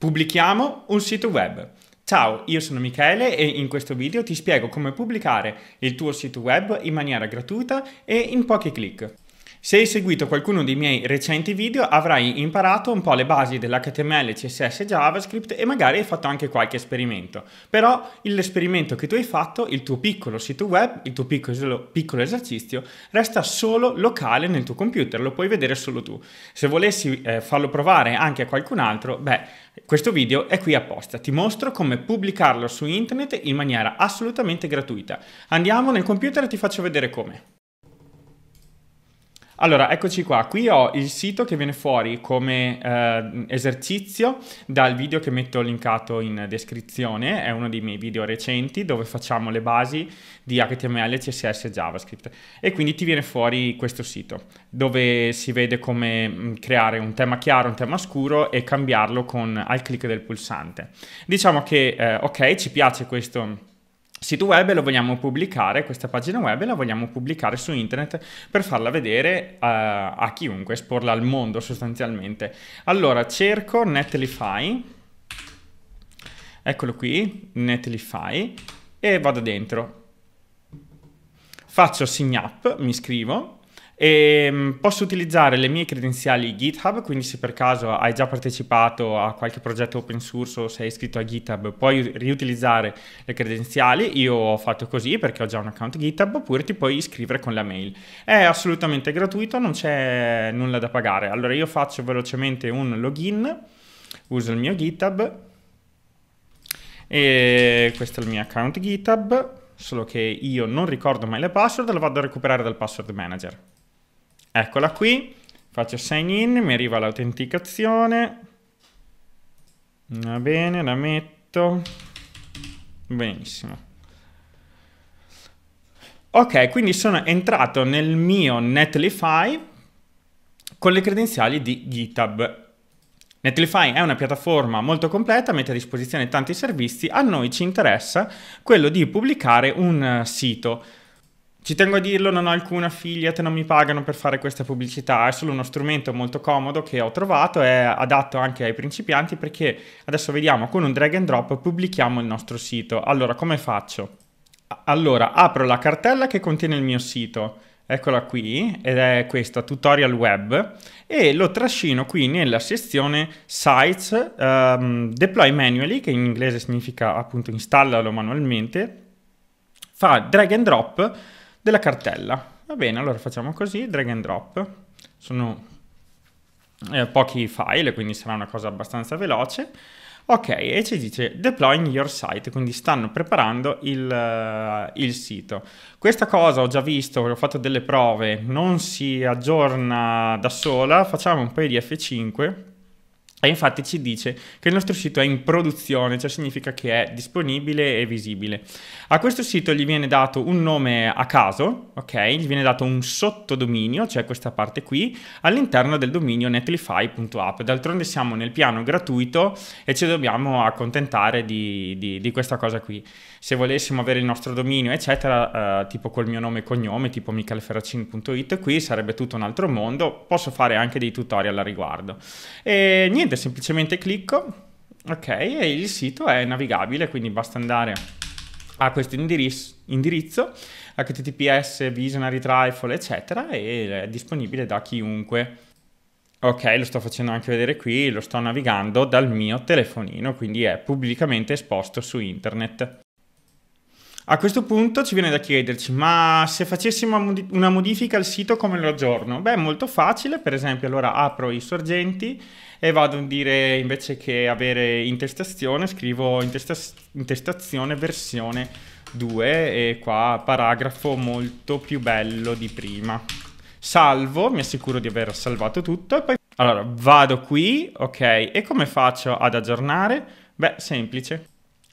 Pubblichiamo un sito web. Ciao, io sono Michele e in questo video ti spiego come pubblicare il tuo sito web in maniera gratuita e in pochi clic. Se hai seguito qualcuno dei miei recenti video avrai imparato un po' le basi dell'HTML, CSS, e JavaScript e magari hai fatto anche qualche esperimento. Però l'esperimento che tu hai fatto, il tuo piccolo sito web, il tuo piccolo, piccolo esercizio, resta solo locale nel tuo computer, lo puoi vedere solo tu. Se volessi eh, farlo provare anche a qualcun altro, beh, questo video è qui apposta. Ti mostro come pubblicarlo su internet in maniera assolutamente gratuita. Andiamo nel computer e ti faccio vedere come. Allora, eccoci qua. Qui ho il sito che viene fuori come eh, esercizio dal video che metto linkato in descrizione. È uno dei miei video recenti dove facciamo le basi di HTML, CSS e JavaScript. E quindi ti viene fuori questo sito dove si vede come mm, creare un tema chiaro, un tema scuro e cambiarlo con, al clic del pulsante. Diciamo che, eh, ok, ci piace questo sito web e lo vogliamo pubblicare, questa pagina web e la vogliamo pubblicare su internet per farla vedere a, eh, a chiunque, esporla al mondo sostanzialmente. Allora cerco Netlify, eccolo qui, Netlify, e vado dentro. Faccio sign up, mi scrivo, e ehm, posso utilizzare le mie credenziali GitHub, quindi se per caso hai già partecipato a qualche progetto open source o sei iscritto a GitHub, puoi riutilizzare le credenziali. Io ho fatto così perché ho già un account GitHub, oppure ti puoi iscrivere con la mail. È assolutamente gratuito, non c'è nulla da pagare. Allora io faccio velocemente un login, uso il mio GitHub e questo è il mio account GitHub, solo che io non ricordo mai le password, lo vado a recuperare dal password manager. Eccola qui, faccio sign in, mi arriva l'autenticazione, va bene, la metto, benissimo. Ok, quindi sono entrato nel mio Netlify con le credenziali di GitHub. Netlify è una piattaforma molto completa, mette a disposizione tanti servizi, a noi ci interessa quello di pubblicare un sito ci tengo a dirlo, non ho alcun affiliate, non mi pagano per fare questa pubblicità, è solo uno strumento molto comodo che ho trovato, è adatto anche ai principianti perché adesso vediamo con un drag and drop pubblichiamo il nostro sito. Allora, come faccio? Allora, apro la cartella che contiene il mio sito, eccola qui, ed è questa, tutorial web, e lo trascino qui nella sezione Sites um, Deploy Manually, che in inglese significa appunto installalo manualmente, fa drag and drop della cartella. Va bene, allora facciamo così, drag and drop. Sono eh, pochi file, quindi sarà una cosa abbastanza veloce. Ok, e ci dice deploying your site, quindi stanno preparando il, eh, il, sito. Questa cosa ho già visto, ho fatto delle prove, non si aggiorna da sola, facciamo un paio di F5 e infatti ci dice che il nostro sito è in produzione, cioè significa che è disponibile e visibile. A questo sito gli viene dato un nome a caso, ok? Gli viene dato un sottodominio, cioè questa parte qui, all'interno del dominio netlify.app. D'altronde siamo nel piano gratuito e ci dobbiamo accontentare di, di, di, questa cosa qui. Se volessimo avere il nostro dominio, eccetera, eh, tipo col mio nome e cognome, tipo michelferracin.it, qui sarebbe tutto un altro mondo. Posso fare anche dei tutorial a riguardo. E niente niente, semplicemente clicco, ok, e il sito è navigabile, quindi basta andare a questo indirizzo, indirizzo https, visionary trifle, eccetera, e è disponibile da chiunque. Ok, lo sto facendo anche vedere qui, lo sto navigando dal mio telefonino, quindi è pubblicamente esposto su internet. A questo punto ci viene da chiederci, ma se facessimo una modifica al sito come lo aggiorno? Beh, molto facile, per esempio allora apro i sorgenti e vado a dire invece che avere intestazione, scrivo intestas intestazione versione 2 e qua paragrafo molto più bello di prima. Salvo, mi assicuro di aver salvato tutto e poi... Allora, vado qui, ok, e come faccio ad aggiornare? Beh, semplice.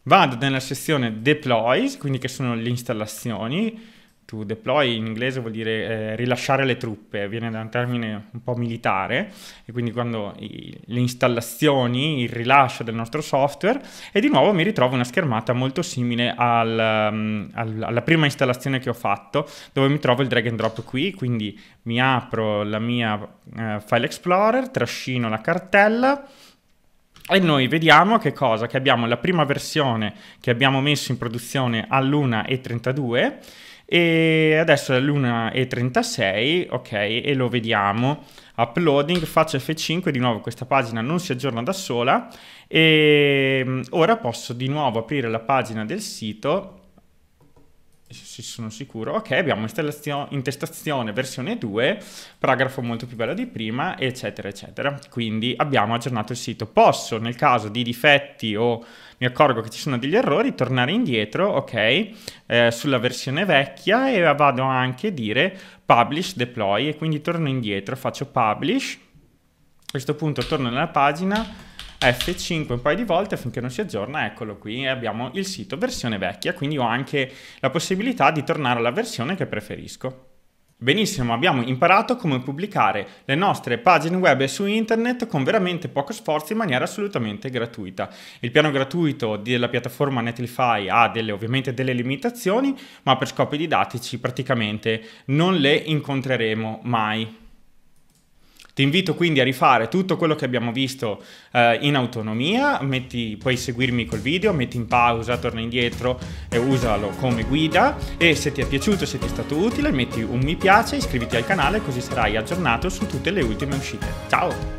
Vado nella sezione deploys, quindi che sono le installazioni. To deploy in inglese vuol dire eh, rilasciare le truppe, viene da un termine un po' militare, e quindi quando i, le installazioni, il rilascio del nostro software, e di nuovo mi ritrovo una schermata molto simile al, um, al, alla prima installazione che ho fatto, dove mi trovo il drag and drop qui, quindi mi apro la mia uh, File Explorer, trascino la cartella, e noi vediamo che cosa? Che abbiamo la prima versione che abbiamo messo in produzione all'1.32 e adesso è all'1.36, ok, e lo vediamo. Uploading, faccio F5, di nuovo questa pagina non si aggiorna da sola e mm, ora posso di nuovo aprire la pagina del sito sì, sono sicuro. Ok, abbiamo installazio- intestazione versione 2, paragrafo molto più bello di prima, eccetera, eccetera. Quindi abbiamo aggiornato il sito. Posso, nel caso di difetti o mi accorgo che ci sono degli errori, tornare indietro, ok, eh, sulla versione vecchia e vado anche a dire publish deploy e quindi torno indietro, faccio publish. A questo punto torno nella pagina F5 un paio di volte finché non si aggiorna, eccolo qui e abbiamo il sito versione vecchia, quindi ho anche la possibilità di tornare alla versione che preferisco. Benissimo, abbiamo imparato come pubblicare le nostre pagine web su internet con veramente poco sforzo in maniera assolutamente gratuita. Il piano gratuito della piattaforma Netlify ha delle, ovviamente delle limitazioni, ma per scopi didattici praticamente non le incontreremo mai. Ti invito quindi a rifare tutto quello che abbiamo visto eh, in autonomia, metti, puoi seguirmi col video, metti in pausa, torna indietro e usalo come guida e se ti è piaciuto, se ti è stato utile, metti un mi piace, iscriviti al canale così sarai aggiornato su tutte le ultime uscite. Ciao!